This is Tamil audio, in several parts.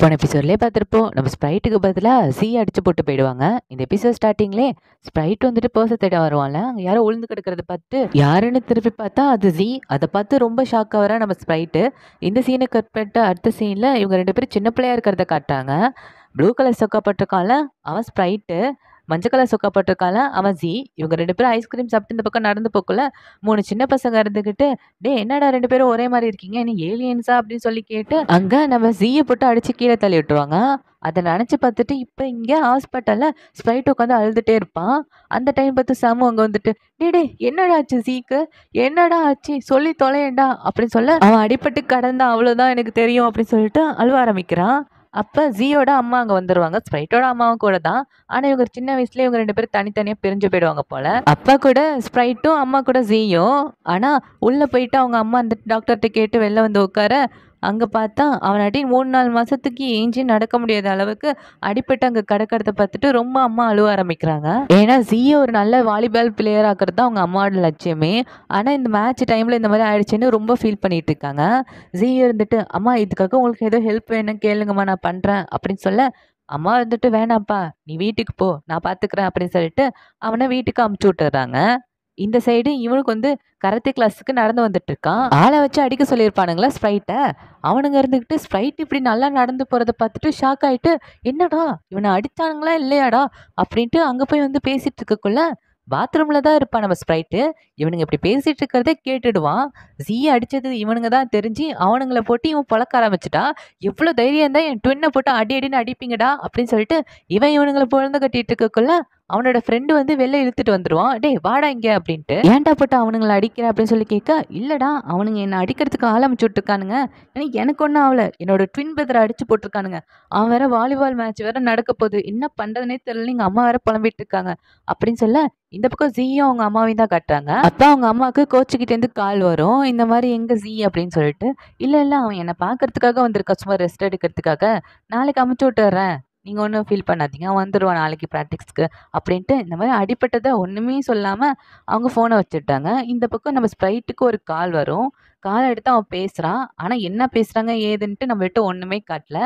போன எபிசோட்லேயே பார்த்துருப்போம் நம்ம ஸ்ப்ரைட்டுக்கு பதிலாக சி அடித்து போட்டு போயிடுவாங்க இந்த எபிசோட் ஸ்டார்டிங்லே ஸ்ப்ரைட் வந்துட்டு பர்ஸை தேட வருவான்ல அங்கே யாரோ உளுந்து கிடக்கிறத பார்த்து யாருன்னு திருப்பி பார்த்தா அது சி அதை பார்த்து ரொம்ப ஷாக் ஆகிறா நம்ம ஸ்ப்ரைட்டு இந்த சீனை கற்பட்ட அடுத்த சீனில் இவங்க ரெண்டு பேரும் சின்ன பிள்ளையாக இருக்கிறத காட்டுறாங்க ப்ளூ கலர் சொக்கா அவன் ஸ்ப்ரைட்டு மஞ்சள் கலர் சொக்கா போட்டிருக்கால அவன் ஜி இவங்க ரெண்டு பேரும் ஐஸ்கிரீம் சாப்பிட்டு இந்த பக்கம் நடந்து போக்குள்ள மூணு சின்ன பசங்க இருந்துக்கிட்டு டே என்னடா ரெண்டு பேரும் ஒரே மாதிரி இருக்கீங்க என்ன ஏலியன்ஸா அப்படின்னு சொல்லி கேட்டு அங்கே நம்ம ஜீய போட்டு அடிச்சு கீழே தள்ளி விட்டுருவாங்க அதை நினச்சி பார்த்துட்டு இப்போ இங்கே ஹாஸ்பிட்டலில் ஸ்ப்ரைட் உட்காந்து அழுதுகிட்டே இருப்பான் அந்த டைம் பார்த்து சாமு அங்கே வந்துட்டு டே என்னடா ஆச்சு சீக்கு என்னடா ஆச்சு சொல்லி தொலையண்டா அப்படின்னு சொல்ல அவன் அடிப்பட்டு கடந்தான் அவ்வளோதான் எனக்கு தெரியும் அப்படின்னு சொல்லிட்டு அழுவ ஆரம்பிக்கிறான் அப்போ ஜியோட அம்மா அங்கே வந்துடுவாங்க ஸ்ப்ரைட்டோட அம்மாவும் கூட தான் ஆனால் இவங்க சின்ன வயசுல இவங்க ரெண்டு பேரும் தனித்தனியாக பிரிஞ்சு போயிடுவாங்க போல் அப்பா கூட ஸ்ப்ரைட்டும் அம்மா கூட ஜியும் ஆனால் உள்ளே போயிட்டு அவங்க அம்மா அந்த டாக்டர்கிட்ட கேட்டு வெளில வந்து உட்கார அங்கே பார்த்தா அவனாட்டி மூணு நாலு மாதத்துக்கு ஏஞ்சி நடக்க முடியாத அளவுக்கு அடிப்பட்டு அங்கே கடற்கடத்தை பார்த்துட்டு ரொம்ப அம்மா அழுவ ஆரம்பிக்கிறாங்க ஏன்னா ஜியை ஒரு நல்ல வாலிபால் பிளேயர் ஆக்கிறது தான் அவங்க அம்மாவோட லட்சியமே ஆனால் இந்த மேட்ச் டைமில் இந்த மாதிரி ஆயிடுச்சுன்னு ரொம்ப ஃபீல் பண்ணிட்டு இருக்காங்க ஜி இருந்துட்டு அம்மா இதுக்காக உங்களுக்கு ஏதோ ஹெல்ப் வேணும் கேளுங்கம்மா நான் பண்ணுறேன் அப்படின்னு சொல்ல அம்மா வந்துட்டு வேணாப்பா நீ வீட்டுக்கு போ நான் பார்த்துக்குறேன் அப்படின்னு சொல்லிட்டு அவனை வீட்டுக்கு அமுச்சு விட்டுறாங்க இந்த சைடு இவனுக்கு வந்து கராத்தே கிளாஸுக்கு நடந்து வந்துட்டு இருக்கான் ஆளை வச்சு அடிக்க சொல்லியிருப்பானுங்களா ஸ்ப்ரைட்டை அவனுங்க இருந்துக்கிட்டு ஸ்ப்ரைட் இப்படி நல்லா நடந்து போகிறத பார்த்துட்டு ஷாக் ஆகிட்டு என்னடா இவனை அடித்தானுங்களா இல்லையாடா அப்படின்ட்டு அங்கே போய் வந்து பேசிகிட்டு இருக்கக்குள்ள பாத்ரூமில் தான் இருப்பான் நம்ம ஸ்ப்ரைட்டு இவனுங்க இப்படி பேசிகிட்டு இருக்கிறதே கேட்டுடுவான் ஜீயை அடித்தது இவனுங்க தான் தெரிஞ்சு அவனுங்களை போட்டு இவன் பழக்க ஆரம்பிச்சிட்டான் எவ்வளோ தைரியம் தான் என் ட்வின்னை போட்டு அடி அடின்னு அடிப்பீங்கடா அப்படின்னு சொல்லிட்டு இவன் இவனுங்களை பொழுந்து கட்டிட்டு இருக்கக்குள்ள அவனோட ஃப்ரெண்டு வந்து வெளில இழுத்துட்டு வந்துடுவான் டே வாடா இங்கே அப்படின்ட்டு ஏன்டா போட்டு அவனுங்களை அடிக்கிற அப்படின்னு சொல்லி கேட்க இல்லைடா அவனுங்க என்னை அடிக்கிறதுக்கு ஆரம்பிச்சுட்டு விட்டுருக்கானுங்க ஏன்னா எனக்கு ஒன்றும் ஆகலை என்னோட ட்வின் பிரதரை அடிச்சு போட்டிருக்கானுங்க அவன் வேற வாலிபால் மேட்ச் வேற நடக்க போகுது என்ன பண்ணுறதுனே தெரியல எங்கள் அம்மா வேற புலம்பிட்டு இருக்காங்க அப்படின்னு சொல்ல இந்த பக்கம் ஜீயும் அவங்க அம்மாவையும் தான் கட்டுறாங்க அப்போ அவங்க அம்மாவுக்கு கோச்சுக்கிட்டேருந்து கால் வரும் இந்த மாதிரி எங்கே ஜி அப்படின்னு சொல்லிட்டு இல்லை இல்லை அவன் என்னை பார்க்கறதுக்காக வந்திருக்கா சும்மா ரெஸ்ட் எடுக்கிறதுக்காக நாளைக்கு அமுச்சு விட்டுறேன் நீங்கள் ஒன்றும் ஃபீல் பண்ணாதீங்க வந்துடுவான் நாளைக்கு ப்ராக்டிக்ஸ்க்கு அப்படின்ட்டு இந்த மாதிரி அடிப்பட்டதை ஒன்றுமே சொல்லாமல் அவங்க ஃபோனை வச்சுட்டாங்க இந்த பக்கம் நம்ம ஸ்ப்ரைட்டுக்கு ஒரு கால் வரும் காதை எடுத்து அவன் பேசுகிறான் ஆனால் என்ன பேசுகிறாங்க ஏதுன்ட்டு விட்டு ஒன்றுமே காட்டல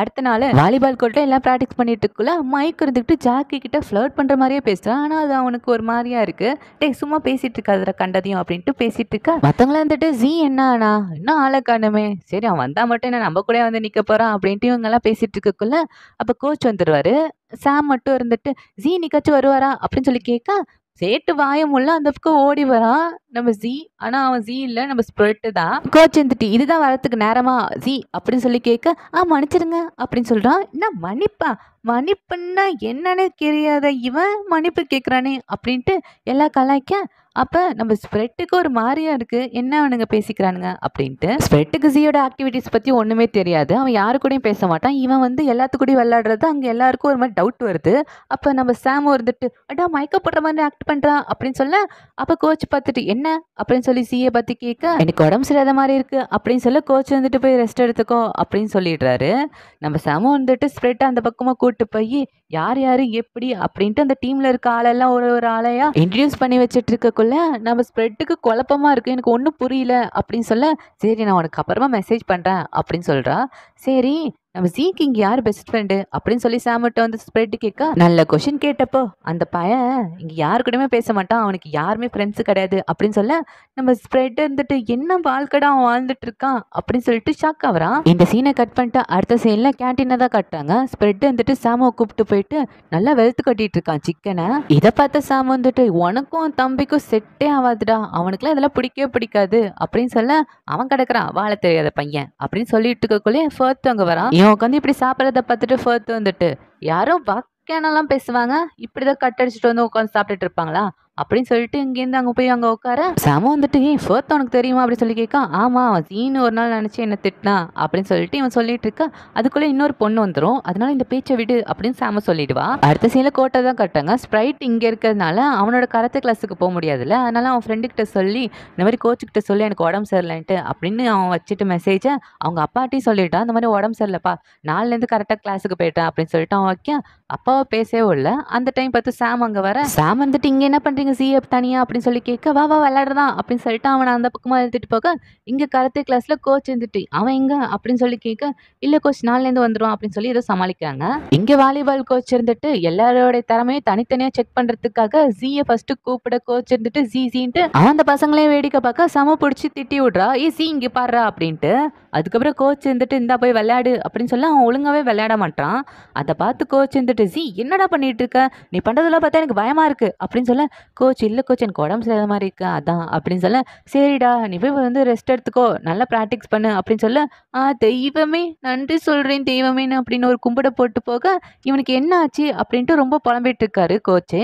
அடுத்த நாள் வாலிபால் கோர்ட்டில் எல்லாம் ப்ராக்டிஸ் பண்ணிட்டுக்குள்ளே மைக் இருந்துக்கிட்டு ஜாக்கி கிட்ட ஃப்ளர்ட் பண்ணுற மாதிரியே பேசுகிறான் ஆனால் அது அவனுக்கு ஒரு மாதிரியா இருக்குது டே சும்மா பேசிகிட்டு இருக்காதுற கண்டதையும் அப்படின்ட்டு பேசிகிட்டு இருக்கா மத்தவங்களா இருந்துட்டு ஜி என்ன ஆனா ஆளை காணுமே சரி அவன் வந்தால் மட்டும் என்ன நம்ம கூட வந்து நிற்க போகிறான் அப்படின்ட்டு இவங்கெல்லாம் பேசிட்டு இருக்குள்ள அப்போ கோச் வந்துடுவார் சாம் மட்டும் இருந்துட்டு ஜி நிக்காச்சும் வருவாரா அப்படின்னு சொல்லி கேட்க சேட்டு உள்ள அந்த பக்கம் ஓடி வரான் நம்ம ஜி ஆனால் அவன் ஜி இல்லை நம்ம ஸ்ப்ரிட்டு தான் கோச் வந்துட்டு இதுதான் வரத்துக்கு நேரமா ஜி அப்படின்னு சொல்லி கேட்க ஆ மன்னிச்சிருங்க அப்படின்னு சொல்கிறான் நான் மன்னிப்பா மன்னிப்புன்னா என்னன்னு தெரியாத இவன் மன்னிப்பு கேட்குறானே அப்படின்ட்டு எல்லா கலாய்க்க அப்போ நம்ம ஸ்ப்ரெட்டுக்கு ஒரு மாதிரியா இருக்குது என்ன அவனுங்க பேசிக்கிறானுங்க அப்படின்ட்டு ஸ்ப்ரெட்டுக்கு ஜியோட ஆக்டிவிட்டிஸ் பற்றி ஒன்றுமே தெரியாது அவன் யாரு கூடயும் பேச மாட்டான் இவன் வந்து எல்லாத்துக்கூடயும் விளையாடுறது அங்கே எல்லாருக்கும் ஒரு மாதிரி டவுட் வருது அப்போ நம்ம சாம் வந்துட்டு அடா மயக்கப்படுற மாதிரி ஆக்ட் பண்ணுறான் அப்படின்னு சொல்ல அப்போ கோச் பார்த்துட்டு என்ன என்ன அப்படின்னு சொல்லி சிஏ பற்றி கேட்க எனக்கு உடம்பு சரியாத மாதிரி இருக்குது அப்படின்னு சொல்ல கோச் வந்துட்டு போய் ரெஸ்ட் எடுத்துக்கோ அப்படின்னு சொல்லிடுறாரு நம்ம சமு வந்துட்டு ஸ்ப்ரெட் அந்த பக்கமாக கூப்பிட்டு போய் யார் யார் எப்படி அப்படின்ட்டு அந்த டீமில் இருக்க ஆளெல்லாம் ஒரு ஒரு ஆளையா இன்ட்ரடியூஸ் பண்ணி வச்சுட்டு இருக்கக்குள்ள நம்ம ஸ்ப்ரெட்டுக்கு குழப்பமாக இருக்குது எனக்கு ஒன்றும் புரியல அப்படின்னு சொல்ல சரி நான் உனக்கு அப்புறமா மெசேஜ் பண்ணுறேன் அப்படின்னு சொல்கிறா சரி நம்ம சீக்கிங் யார் பெஸ்ட் ஃப்ரெண்டு அப்படின்னு சொல்லி சாமிட்ட வந்து ஸ்ப்ரெட் கேட்க நல்ல கொஷின் கேட்டப்போ அந்த பையன் இங்கே யாரு கூடயுமே பேச மாட்டான் அவனுக்கு யாருமே ஃப்ரெண்ட்ஸு கிடையாது அப்படின்னு சொல்ல நம்ம ஸ்ப்ரெட் இருந்துட்டு என்ன வாழ்க்கடா அவன் வாழ்ந்துட்டு இருக்கான் அப்படின்னு சொல்லிட்டு ஷாக் ஆகிறான் இந்த சீனை கட் பண்ணிட்டு அடுத்த சீனில் கேன்டீனை தான் கட்டுறாங்க ஸ்ப்ரெட் வந்துட்டு சாமோ கூப்பிட்டு போயிட்டு நல்லா வெல்த் கட்டிட்டு இருக்கான் சிக்கனை இதை பார்த்த சாம வந்துட்டு உனக்கும் தம்பிக்கும் செட்டே ஆகாதுடா அவனுக்குலாம் இதெல்லாம் பிடிக்கவே பிடிக்காது அப்படின்னு சொல்ல அவன் கிடக்குறான் வாழ தெரியாத பையன் அப்படின்னு சொல்லிட்டு இருக்கக்குள்ளே ஃபர்த் அங்கே வரான் நீயும் உட்காந்து இப்படி சாப்பிட்றத பார்த்துட்டு ஃபர்த்து வந்துட்டு யாரும் வாக்கானலாம் பேசுவாங்க இப்படி தான் கட் அடிச்சுட்டு வந்து உட்காந்து சாப்பிட்டுட்டு இருப்பாங்களா அப்படின்னு சொல்லிட்டு இங்கேருந்து அங்கே போய் அங்கே உட்கார சம வந்துட்டு ஏன் ஃபர்த் உனக்கு தெரியுமா அப்படின்னு சொல்லி கேட்கான் ஆமாம் அவன் சீனு ஒரு நாள் நினச்சி என்ன திட்டினா அப்படின்னு சொல்லிட்டு இவன் சொல்லிட்டு இருக்கா அதுக்குள்ளே இன்னொரு பொண்ணு வந்துடும் அதனால இந்த பேச்சை விடு அப்படின்னு சாம சொல்லிடுவா அடுத்த சீனில் கோட்டை தான் கட்டாங்க ஸ்ப்ரைட் இங்கே இருக்கிறதுனால அவனோட கரத்து கிளாஸுக்கு போக முடியாதுல்ல அதனால அவன் ஃப்ரெண்டுக்கிட்ட சொல்லி இந்த மாதிரி கோச்சுக்கிட்ட சொல்லி எனக்கு உடம்பு சரியில்லைன்ட்டு அப்படின்னு அவன் வச்சுட்டு மெசேஜை அவங்க அப்பாட்டையும் சொல்லிட்டான் இந்த மாதிரி உடம்பு சரியில்லப்பா நாலுலேருந்து கரெக்டாக கிளாஸுக்கு போயிட்டான் அப்படின்னு சொல்லிட்டு அவன் வைக்க அப்பாவை பேசவே இல்லை அந்த டைம் பார்த்து சாம் அங்கே வர சாம் வந்துட்டு இங்கே என்ன பண்ணுறீங்க எப்படிங்க சிஎப் தனியா அப்படின்னு சொல்லி கேட்க வா வா விளையாடுறதான் அப்படின்னு சொல்லிட்டு அவனை அந்த பக்கமாக எழுத்துட்டு போக இங்கே கருத்து கிளாஸில் கோச் இருந்துட்டு அவன் எங்க அப்படின்னு சொல்லி கேட்க இல்லை கோச் நாள்லேருந்து வந்துடும் அப்படின்னு சொல்லி இதை சமாளிக்கிறாங்க இங்கே வாலிபால் கோச் இருந்துட்டு எல்லாரோடைய திறமையும் தனித்தனியாக செக் பண்ணுறதுக்காக ஜியை ஃபர்ஸ்ட்டு கூப்பிட கோச் இருந்துட்டு ஜி ஜின்ட்டு அந்த பசங்களையும் வேடிக்கை பார்க்க சம பிடிச்சி திட்டி விட்றா ஏ சி இங்கே பாடுறா அப்படின்ட்டு அதுக்கப்புறம் கோச் இருந்துட்டு இந்தா போய் விளையாடு அப்படின்னு சொல்லி அவன் ஒழுங்காகவே விளையாட மாட்டான் அதை பார்த்து கோச் இருந்துட்டு ஜி என்னடா பண்ணிட்டு இருக்க நீ பண்ணுறதுலாம் பார்த்தா எனக்கு பயமாக இருக்குது அப்படின்னு சொல்ல கோச் இல்லை கோச் எனக்கு உடம்பு சரியாத மாதிரி இருக்கு அதான் அப்படின்னு சொல்ல சரிடா நீ போய் வந்து ரெஸ்ட் எடுத்துக்கோ நல்லா ப்ராக்டிஸ் பண்ணு அப்படின்னு சொல்ல ஆ தெய்வமே நன்றி சொல்கிறேன் தெய்வமேன்னு அப்படின்னு ஒரு கும்பிட போட்டு போக இவனுக்கு என்ன ஆச்சு அப்படின்ட்டு ரொம்ப புலம்பிட்டு இருக்காரு கோச்சு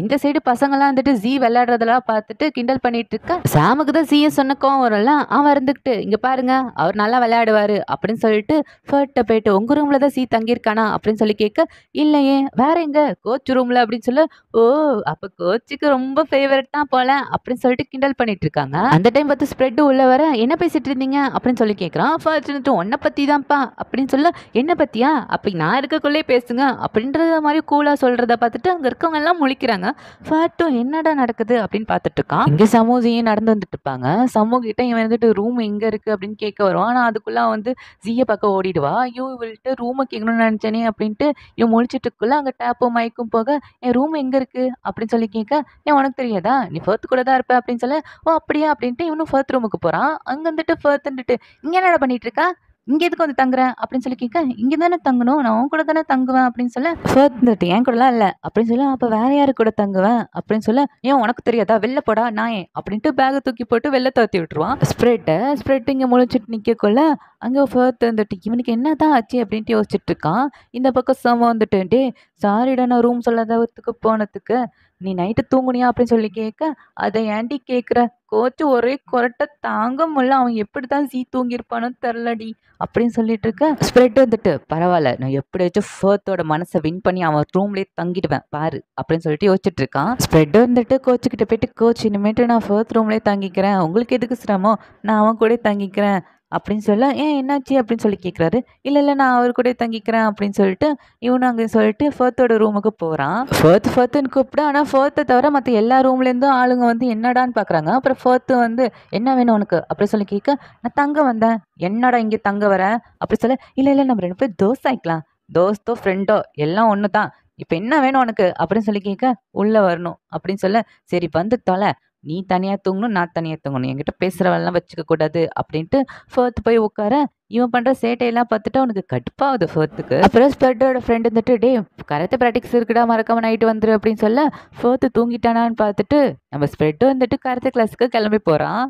இந்த சைடு பசங்கள்லாம் வந்துட்டு ஜி விளையாடுறதெல்லாம் பார்த்துட்டு கிண்டல் பண்ணிட்டு இருக்க சாமுக்கு தான் ஜியை சொன்ன கோவம் வரும்ல அவன் இருந்துக்கிட்டு இங்க பாருங்க அவர் நல்லா விளையாடுவாரு அப்படின்னு சொல்லிட்டு ஃபர்ட்டை போயிட்டு உங்க ரூம்ல தான் சீ தங்கியிருக்கானா அப்படின்னு சொல்லி கேட்க இல்லையே வேற எங்க கோச் ரூம்ல அப்படின்னு சொல்ல ஓ அப்ப கோச்சுக்கு ரொம்ப ஃபேவரட் தான் போல அப்படின்னு சொல்லிட்டு கிண்டல் பண்ணிட்டு இருக்காங்க அந்த டைம் பார்த்து ஸ்ப்ரெட் உள்ள வர என்ன பேசிட்டு இருந்தீங்க அப்படின்னு சொல்லி கேட்குறான் ஃபர்ஸ்ட் உன்னை பத்தி தான்ப்பா அப்படின்னு சொல்ல என்ன பத்தியா அப்படி நான் இருக்கக்குள்ளே பேசுங்க அப்படின்றத மாதிரி கூலா சொல்றத பார்த்துட்டு அங்க இருக்கவங்க எல்லாம் முழிக்கிறாங்க இருக்காங்க ஃபேட்டு என்னடா நடக்குது அப்படின்னு பார்த்துட்டு இருக்கான் இங்கே சமோஜியும் நடந்து வந்துட்டு இருப்பாங்க சமூக கிட்ட இவன் வந்துட்டு ரூம் எங்கே இருக்கு அப்படின்னு கேட்க வருவான் ஆனால் அதுக்குள்ளே வந்து ஜீய பக்கம் ஓடிடுவா ஐயோ இவள்கிட்ட ரூமை கேட்கணும்னு நினச்சேனே அப்படின்ட்டு இவன் முடிச்சுட்டுக்குள்ளே அங்கே டேப்பும் மயக்கும் போக என் ரூம் எங்கே இருக்குது அப்படின்னு சொல்லி கேட்க ஏன் உனக்கு தெரியாதா நீ ஃபர்த் கூட தான் இருப்ப அப்படின்னு சொல்ல ஓ அப்படியா அப்படின்ட்டு இவனும் ஃபர்த் ரூமுக்கு போகிறான் அங்கே வந்துட்டு ஃபர்த்துன்ட்டு இங்கே என்னடா பண்ணிட்டு இருக்கா இங்கே எதுக்கு வந்து தங்குறேன் அப்படின்னு சொல்லி கேட்க இங்கே தானே தங்கணும் நான் உன் கூட தானே தங்குவேன் அப்படின்னு சொல்ல சோத்துட்டு என் கூடலாம் இல்லை அப்படின்னு சொல்ல அப்போ வேற யாரு கூட தங்குவேன் அப்படின்னு சொல்ல ஏன் உனக்கு தெரியாதா வெளில போடா நான் அப்படின்ட்டு பேகை தூக்கி போட்டு வெளில தோத்தி விட்டுருவான் ஸ்ப்ரெட்டை ஸ்ப்ரெட் இங்கே முழிச்சிட்டு நிற்கக்குள்ள அங்கே ஃபர்த் வந்துட்டு இவனுக்கு என்ன தான் ஆச்சு அப்படின்ட்டு யோசிச்சுட்டு இருக்கான் இந்த பக்கம் சமம் வந்துட்டு டே சாரிடா நான் ரூம் சொல்லாதத்துக்கு போனதுக்கு நீ நைட்டு தூங்குனியா அப்படின்னு சொல்லி கேட்க அதை ஏன்டி கேட்குற கோச்சு ஒரே கொரட்டை தாங்க முடியல அவன் எப்படி தான் சீ தூங்கியிருப்பானோ தெரிலடி அப்படின்னு சொல்லிட்டு இருக்க ஸ்ப்ரெட் வந்துட்டு பரவாயில்ல நான் எப்படியாச்சும் ஃபர்த்தோட மனசை வின் பண்ணி அவன் ரூம்லயே தங்கிடுவேன் பாரு அப்படின்னு சொல்லிட்டு யோசிச்சுட்டு இருக்கான் ஸ்ப்ரெட் வந்துட்டு கிட்ட போயிட்டு கோச் இனிமேட்டு நான் ஃபர்த் ரூம்லேயே தங்கிக்கிறேன் உங்களுக்கு எதுக்கு சிரமம் நான் அவன் கூட தங்கிக்கிறேன் அப்படின்னு சொல்ல ஏன் என்னாச்சு அப்படின்னு சொல்லி கேட்குறாரு இல்லை இல்லை நான் அவர் கூட தங்கிக்கிறேன் அப்படின்னு சொல்லிட்டு இவனு அங்கே சொல்லிட்டு ஃபர்த்தோட ரூமுக்கு போகிறான் ஃபர்த் ஃபர்த்துன்னு கூப்பிட்டா ஆனால் ஃபர்த்தை தவிர மற்ற எல்லா ரூம்லேருந்தும் ஆளுங்க வந்து என்னடான்னு பார்க்குறாங்க அப்புறம் ஃபர்த்து வந்து என்ன வேணும் உனக்கு அப்படின்னு சொல்லி கேட்க நான் தங்க வந்தேன் என்னடா இங்கே தங்க வரேன் அப்படி சொல்ல இல்லை இல்லை நம்ம ரெண்டு பேர் தோசை ஆயிக்கலாம் தோஸ்தோ ஃப்ரெண்டோ எல்லாம் ஒன்று தான் இப்போ என்ன வேணும் உனக்கு அப்படின்னு சொல்லி கேட்க உள்ளே வரணும் அப்படின்னு சொல்ல சரி வந்து தொலை நீ தனியாக தூங்கணும் நான் தனியாக தூங்கணும் என்கிட்ட பேசுகிற வச்சுக்கக்கூடாது வச்சுக்க கூடாது அப்படின்ட்டு ஃபர்த் போய் உட்கார இவன் பண்ணுற சேட்டையெல்லாம் பார்த்துட்டு அவனுக்கு கடுப்பாகுது ஃபோர்த்துக்கு அப்புறம் ஸ்பெட்டோட ஃப்ரெண்ட் வந்துட்டு டே கரத்து ப்ராக்டிக்ஸ் இருக்குடா மறக்காம நைட்டு வந்துரு அப்படின்னு சொல்ல ஃபோர்த்து தூங்கிட்டானான்னு பார்த்துட்டு நம்ம ஸ்ப்ரெட்டு வந்துட்டு கரத்தை கிளாஸுக்கு கிளம்பி போகிறான்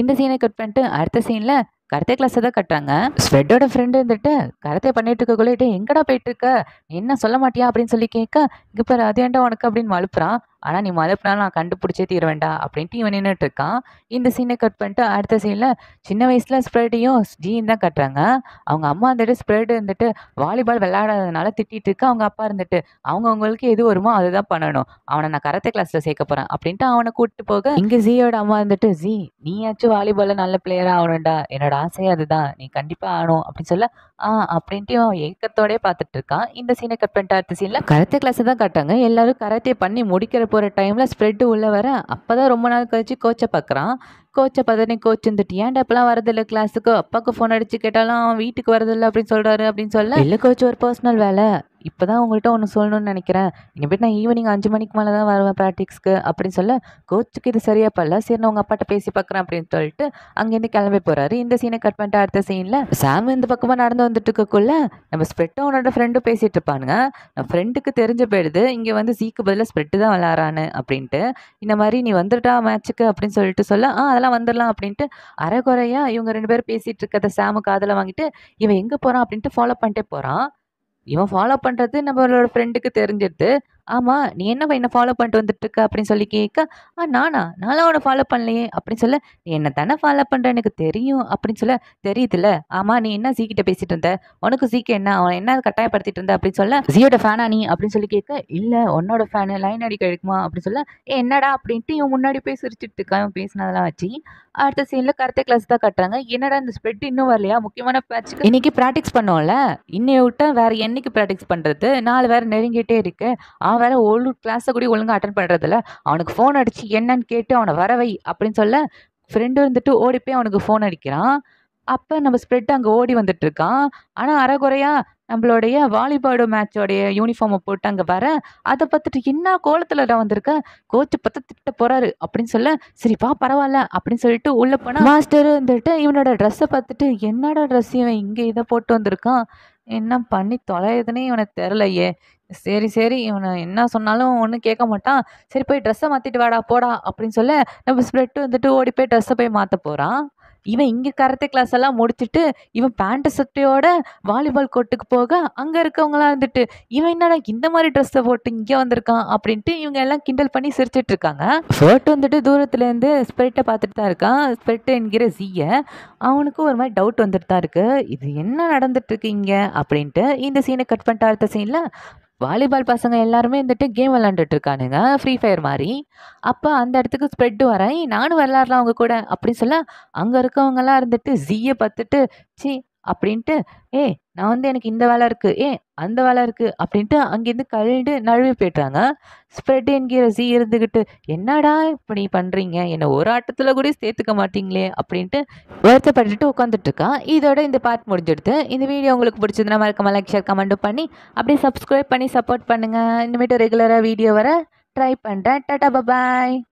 இந்த சீனை கட் பண்ணிட்டு அடுத்த சீனில் கரத்தே கிளாஸை தான் கட்டுறாங்க ஸ்வெட்டோட ஃப்ரெண்டு இருந்துட்டு கரத்தை பண்ணிட்டு இருக்கக்குள்ளே எங்கடா போயிட்டு இருக்க என்ன சொல்ல மாட்டியா அப்படின்னு சொல்லி கேட்க இங்கே பாரு அது உனக்கு அப்படின்னு மழுப்புறான் ஆனால் நீ மதப்பினாலும் நான் கண்டுபிடிச்சே தீருவேண்டா அப்படின்ட்டு இவன் நின்றுட்டு இருக்கான் இந்த சீனை கட் பண்ணிட்டு அடுத்த சீனில் சின்ன வயசில் ஸ்ப்ரெட்டையும் ஜீன் தான் கட்டுறாங்க அவங்க அம்மா வந்துட்டு ஸ்ப்ரெட் இருந்துட்டு வாலிபால் விளாடாததுனால திட்டிகிட்டு இருக்கு அவங்க அப்பா இருந்துட்டு அவங்க அவங்களுக்கு எது வருமோ அதுதான் பண்ணணும் அவனை நான் கரத்தை கிளாஸில் சேர்க்க போகிறேன் அப்படின்ட்டு அவனை கூப்பிட்டு போக இங்கே ஜியோட அம்மா வந்துட்டு ஜி நீயாச்சும் வாலிபாலில் நல்ல பிளேயராக ஆகணும்டா என்னோட ஆசையே அதுதான் நீ கண்டிப்பாக ஆகணும் அப்படின்னு சொல்ல ஆ அப்படின்ட்டு ஏக்கத்தோடய பார்த்துட்டு இருக்கான் இந்த சீனை கட் பண்ணிட்டு அடுத்த சீனில் கரத்தை கிளாஸை தான் கட்டாங்க எல்லோரும் கரத்தை பண்ணி முடிக்கிற போகிற டைமில் ஸ்ப்ரெட்டு உள்ளே வர அப்போ தான் ரொம்ப நாள் கழித்து கோச்சை பார்க்குறான் கோச்சை பதனை கோச் வந்துட்டு ஏன்டா இப்பெல்லாம் வரதில்லை கிளாஸுக்கு அப்பாவுக்கு ஃபோன் அடித்து கேட்டாலும் அவன் வீட்டுக்கு வரதில்லை அப்படின்னு சொல்றாரு அப்படின்னு சொல்ல இல்லை கோச் ஒரு பர்சனல் வேலை இப்போ தான் உங்கள்கிட்ட ஒன்று சொல்லணும்னு நினைக்கிறேன் போய்ட்டு நான் ஈவினிங் அஞ்சு மணிக்கு மேலே தான் வருவேன் ப்ராக்டிக்ஸ்க்கு அப்படின்னு சொல்ல கோச்சுக்கு இது சரியா பல்ல சரி நான் உங்கள் அப்பாட்ட பேசி பார்க்குறேன் அப்படின்னு சொல்லிட்டு அங்கேருந்து கிளம்பி போகிறாரு இந்த சீனை கட் பண்ணிட்டு அடுத்த சீனில் சாம் இந்த பக்கமாக நடந்து வந்துட்டு இருக்கக்குள்ள நம்ம ஸ்ப்ரெட்டும் அவனோட ஃப்ரெண்டும் பேசிகிட்டு இருப்பானுங்க நம்ம ஃப்ரெண்டுக்கு தெரிஞ்ச போயிடுது இங்கே வந்து சீக்கு பதிலாக ஸ்ப்ரெட்டு தான் விளாட்றான்னு அப்படின்ட்டு இந்த மாதிரி நீ வந்துட்டா மேட்ச்சுக்கு அப்படின்னு சொல்லிட்டு சொல்ல ஆ அதெல்லாம் வந்துடலாம் அப்படின்ட்டு அரைகுறையாக இவங்க ரெண்டு பேரும் பேசிகிட்டு இருக்கிறத சாமு காதில் வாங்கிட்டு இவன் எங்கே போகிறான் அப்படின்ட்டு ஃபாலோ பண்ணிட்டே போகிறான் இவன் ஃபாலோ பண்ணுறது நம்மளோட ஃப்ரெண்டுக்கு தெரிஞ்சிடுது ஆமாம் நீ என்ன என்னை ஃபாலோ பண்ணிட்டு வந்துட்டு இருக்க அப்படின்னு சொல்லி கேட்க ஆ நானா நானும் அவனை ஃபாலோ பண்ணலையே அப்படின்னு சொல்ல நீ என்ன தானே ஃபாலோ பண்ணுற எனக்கு தெரியும் அப்படின்னு சொல்ல தெரியுதுல்ல ஆமாம் நீ என்ன சீக்கிட்ட பேசிட்டு இருந்த உனக்கு சீக்கிரம் என்ன அவன் என்ன கட்டாயப்படுத்திட்டு இருந்த அப்படின்னு சொல்ல ஜியோட ஃபேனா நீ அப்படின்னு சொல்லி கேட்க இல்லை உன்னோட ஃபேனு லைன் அடிக்க எடுக்குமா அப்படின்னு சொல்ல ஏ என்னடா அப்படின்ட்டு இவன் முன்னாடி போய் சிரிச்சிட்டு இருக்கான் இவன் பேசினதெல்லாம் வச்சு அடுத்த சீனில் கருத்தை கிளாஸ் தான் கட்டுறாங்க என்னடா இந்த ஸ்ப்ரெட் இன்னும் வரலையா முக்கியமான பேட்ச் இன்னைக்கு ப்ராக்டிஸ் பண்ணோம்ல இன்னைய விட்டா வேற என்னைக்கு ப்ராக்டிஸ் பண்ணுறது நாலு வேறு நெருங்கிட்டே இருக்கு அவன் வேற ஒரு கிளாஸை கூட ஒழுங்காக அட்டன் பண்ணுறதில்ல அவனுக்கு ஃபோன் அடித்து என்னன்னு கேட்டு அவனை வரவை அப்படின்னு சொல்ல ஃப்ரெண்டு வந்துட்டு ஓடி போய் அவனுக்கு ஃபோன் அடிக்கிறான் அப்போ நம்ம ஸ்ப்ரெட் அங்கே ஓடி வந்துட்டுருக்கான் ஆனால் அறகுறையா நம்மளுடைய வாலிபால் மேட்சோடைய யூனிஃபார்மை போட்டு அங்கே வர அதை பார்த்துட்டு என்ன கோலத்தில் வந்திருக்க கோச்சு பார்த்து திட்ட போகிறாரு அப்படின்னு சொல்ல சரிப்பா பரவாயில்ல அப்படின்னு சொல்லிட்டு உள்ளே போனால் மாஸ்டர் வந்துட்டு இவனோட ட்ரெஸ்ஸை பார்த்துட்டு என்னோட ட்ரெஸ் இவன் இங்கே இதை போட்டு வந்திருக்கான் என்ன பண்ணி தொலையுதுன்னே இவனை தெரிலையே சரி சரி இவனை என்ன சொன்னாலும் ஒன்றும் கேட்க மாட்டான் சரி போய் ட்ரெஸ்ஸை மாற்றிட்டு வாடா போடா அப்படின்னு சொல்ல நம்ம ஸ்ப்ரெட்டு வந்துட்டு ஓடி போய் ட்ரெஸ்ஸை போய் மாற்ற போகிறான் இவன் இங்கே கரத்தை கிளாஸ் எல்லாம் முடிச்சுட்டு இவன் பேண்ட்டு சட்டையோட வாலிபால் கோர்ட்டுக்கு போக அங்கே இருக்கவங்களாம் இருந்துட்டு இவன் என்னடா இந்த மாதிரி ட்ரெஸ்ஸை போட்டு இங்கே வந்திருக்கான் அப்படின்ட்டு இவங்க எல்லாம் கிண்டல் பண்ணி சிரிச்சிட்டு இருக்காங்க ஃபோட்டு வந்துட்டு தூரத்துலேருந்து ஸ்ப்ரெட்டை பார்த்துட்டு தான் இருக்கான் ஸ்ப்ரெட்டு என்கிற ஜீயை அவனுக்கும் ஒரு மாதிரி டவுட் வந்துட்டு தான் இருக்குது இது என்ன நடந்துட்டு இருக்கு இங்கே அப்படின்ட்டு இந்த சீனை கட் பண்ணிட்டு அடுத்த சீனில் வாலிபால் பசங்க எல்லாருமே வந்துட்டு கேம் விளாண்டுட்டு இருக்கானுங்க ஃப்ரீ ஃபயர் மாதிரி அப்போ அந்த இடத்துக்கு ஸ்ப்ரெட்டு வரேன் நானும் விளாட்லாம் அவங்க கூட அப்படின்னு சொல்ல அங்கே இருக்கவங்கெல்லாம் இருந்துட்டு ஜீயை பார்த்துட்டு சி அப்படின்ட்டு ஏ நான் வந்து எனக்கு இந்த வேலை இருக்குது ஏ அந்த வேலை இருக்குது அப்படின்ட்டு அங்கேருந்து கழுண்டு நழுவி போய்ட்றாங்க ஸ்ப்ரெட் என்கிற சி இருந்துக்கிட்டு என்னடா இப்படி பண்ணுறீங்க என்னை ஒரு ஆட்டத்தில் கூட சேர்த்துக்க மாட்டீங்களே அப்படின்ட்டு வருத்தப்பட்டுட்டு உட்காந்துட்ருக்கான் இதோட இந்த பார்ட் முடிஞ்சிடுது இந்த வீடியோ உங்களுக்கு பிடிச்சதுன்னா மறக்காம லைக் ஷேர் கமெண்ட் பண்ணி அப்படியே சப்ஸ்கிரைப் பண்ணி சப்போர்ட் பண்ணுங்கள் இனிமேட்டு ரெகுலராக வீடியோ வர ட்ரை பண்ணுறேன் டாட்டா பாய்